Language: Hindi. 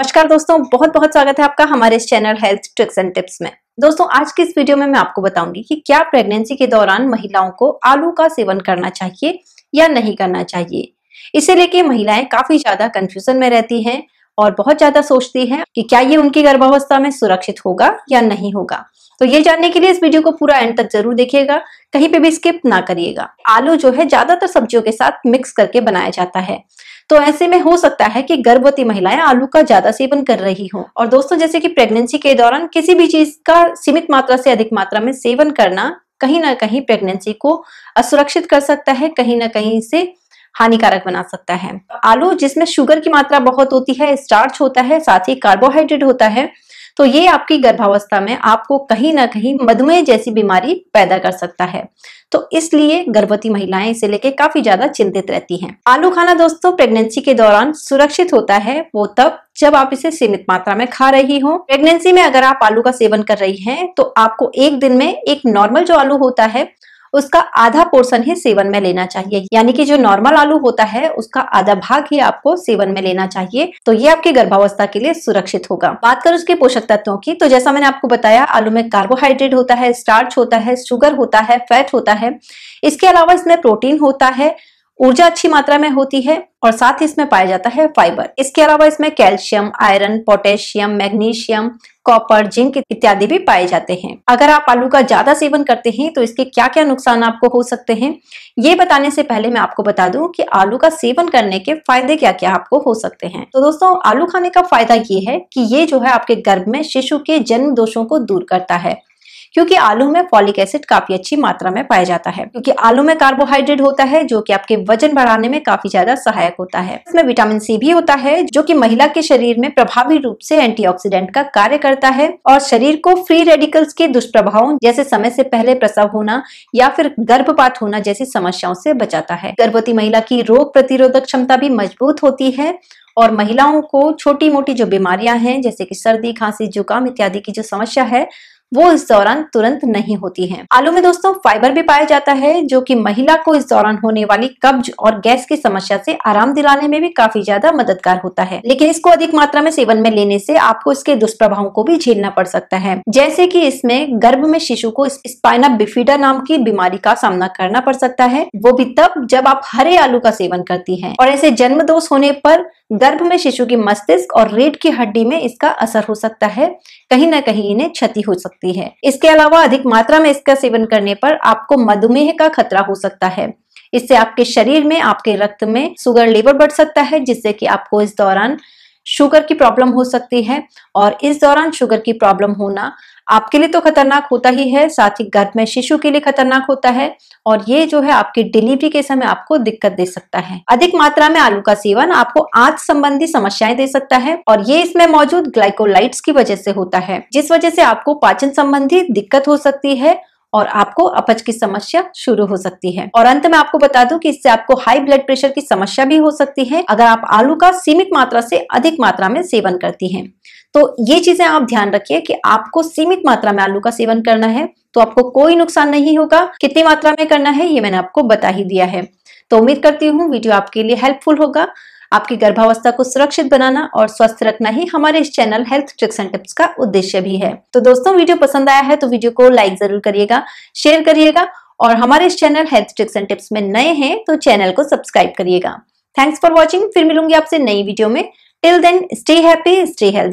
नमस्कार दोस्तों बहुत बहुत स्वागत है आपका हमारे इस channel health tricks and tips में दोस्तों आज की इस वीडियो में मैं आपको बताऊंगी कि क्या प्रेगनेंसी के दौरान महिलाओं को आलू का सेवन करना चाहिए या नहीं करना चाहिए इसे लेके महिलाएं काफी ज्यादा कंफ्यूजन में रहती है और बहुत ज्यादा सोचती है कि क्या ये उनकी गर्भावस्था में सुरक्षित होगा या नहीं होगा तो ये जानने के लिए इस वीडियो को पूरा एंड तक जरूर देखिएगा कहीं पे भी स्किप ना करिएगा आलू जो है ज्यादातर सब्जियों के साथ मिक्स करके बनाया जाता है तो ऐसे में हो सकता है कि गर्भवती महिलाएं आलू का ज्यादा सेवन कर रही हो और दोस्तों जैसे कि प्रेगनेंसी के दौरान किसी भी चीज का सीमित मात्रा से अधिक मात्रा में सेवन करना कहीं ना कहीं प्रेगनेंसी को असुरक्षित कर सकता है कहीं ना कहीं से हानिकारक बना सकता है आलू जिसमें शुगर की मात्रा बहुत होती है स्टार्च होता है साथ ही कार्बोहाइड्रेट होता है तो ये आपकी गर्भावस्था में आपको कहीं ना कहीं मधुमेह जैसी बीमारी पैदा कर सकता है तो इसलिए गर्भवती महिलाएं इसे लेके काफी ज्यादा चिंतित रहती हैं आलू खाना दोस्तों प्रेगनेंसी के दौरान सुरक्षित होता है वो तब जब आप इसे सीमित मात्रा में खा रही हो प्रेगनेंसी में अगर आप आलू का सेवन कर रही हैं तो आपको एक दिन में एक नॉर्मल जो आलू होता है उसका आधा पोर्शन ही सेवन में लेना चाहिए यानी कि जो नॉर्मल आलू होता है उसका आधा भाग ही आपको सेवन में लेना चाहिए तो ये आपकी गर्भावस्था के लिए सुरक्षित होगा बात करें उसके पोषक तत्वों की तो जैसा मैंने आपको बताया आलू में कार्बोहाइड्रेट होता है स्टार्च होता है शुगर होता है फैट होता है इसके अलावा इसमें प्रोटीन होता है ऊर्जा अच्छी मात्रा में होती है और साथ ही इसमें पाया जाता है फाइबर इसके अलावा इसमें calcium iron potassium magnesium copper zinc इत्यादि भी पाए जाते हैं अगर आप आलू का ज्यादा सेवन करते हैं तो इसके क्या क्या नुकसान आपको हो सकते हैं ये बताने से पहले मैं आपको बता दूं कि आलू का सेवन करने के फायदे क्या क्या आपको हो सकते हैं तो दोस्तों आलू खाने का फायदा ये है कि ये जो है आपके गर्भ में शिशु के जन्म दोषों को दूर करता है क्योंकि आलू में फॉलिक एसिड काफी अच्छी मात्रा में पाया जाता है क्योंकि आलू में कार्बोहाइड्रेट होता है जो कि आपके वजन बढ़ाने में काफी ज्यादा सहायक होता है इसमें विटामिन सी भी होता है जो की महिला के शरीर में प्रभावी रूप से एंटीऑक्सीडेंट का कार्य करता है और शरीर को फ्री रेडिकल्स के दुष्प्रभावों जैसे समय से पहले प्रसव होना या फिर गर्भपात होना जैसी समस्याओं से बचाता है गर्भवती महिला की रोग प्रतिरोधक क्षमता भी मजबूत होती है और महिलाओं को छोटी मोटी जो बीमारियां हैं जैसे कि सर्दी खांसी जुकाम इत्यादि की जो समस्या है वो इस दौरान तुरंत नहीं होती है आलू में दोस्तों फाइबर भी पाया जाता है जो की महिला को इस दौरान होने वाली कब्ज और गैस की समस्या से आराम दिलाने में भी काफी ज्यादा मददगार होता है लेकिन इसको अधिक मात्रा में सेवन में लेने से आपको इसके दुष्प्रभावों को भी झेलना पड़ सकता है जैसे की इसमें गर्भ में शिशु को स्पाइना बिफिडा नाम की बीमारी का सामना करना पड़ सकता है वो भी तब जब आप हरे आलू का सेवन करती है और ऐसे जन्म दोष होने पर गर्भ में शिशु की मस्तिष्क और रेट की हड्डी में इसका असर हो सकता है कहीं ना कहीं इन्हें क्षति हो सकती सकती है इसके अलावा अधिक मात्रा में इसका सेवन करने पर आपको मधुमेह का खतरा हो सकता है इससे आपके शरीर में आपके रक्त में शुगर लेवल बढ़ सकता है जिससे कि आपको इस दौरान शुगर की प्रॉब्लम हो सकती है और इस दौरान शुगर की प्रॉब्लम होना आपके लिए तो खतरनाक होता ही है साथ ही गर्भ में शिशु के लिए खतरनाक होता है और ये जो है आपकी डिलीवरी के समय आपको दिक्कत दे सकता है अधिक मात्रा में आलू का सेवन आपको आंत संबंधी समस्याएं दे सकता है और ये इसमें मौजूद ग्लाइकोलाइट्स की वजह से होता है जिस वजह से आपको पाचन संबंधी दिक्कत हो सकती है और आपको अपच की समस्या शुरू हो सकती है और अंत में आपको बता दूं कि इससे आपको हाई ब्लड प्रेशर की समस्या भी हो सकती है अगर आप आलू का सीमित मात्रा से अधिक मात्रा में सेवन करती हैं तो ये चीजें आप ध्यान रखिए कि आपको सीमित मात्रा में आलू का सेवन करना है तो आपको कोई नुकसान नहीं होगा कितनी मात्रा में करना है ये मैंने आपको बता ही दिया है तो उम्मीद करती हूँ वीडियो आपके लिए हेल्पफुल होगा आपकी गर्भावस्था को सुरक्षित बनाना और स्वस्थ रखना ही हमारे इस channel health tricks and tips का उद्देश्य भी है तो दोस्तों वीडियो पसंद आया है तो वीडियो को लाइक जरूर करिएगा शेयर करिएगा और हमारे इस channel health tricks and tips में नए हैं तो चैनल को सब्सक्राइब करिएगा थैंक्स फॉर वॉचिंग फिर मिलूंगी आपसे नई वीडियो में till then stay happy stay healthy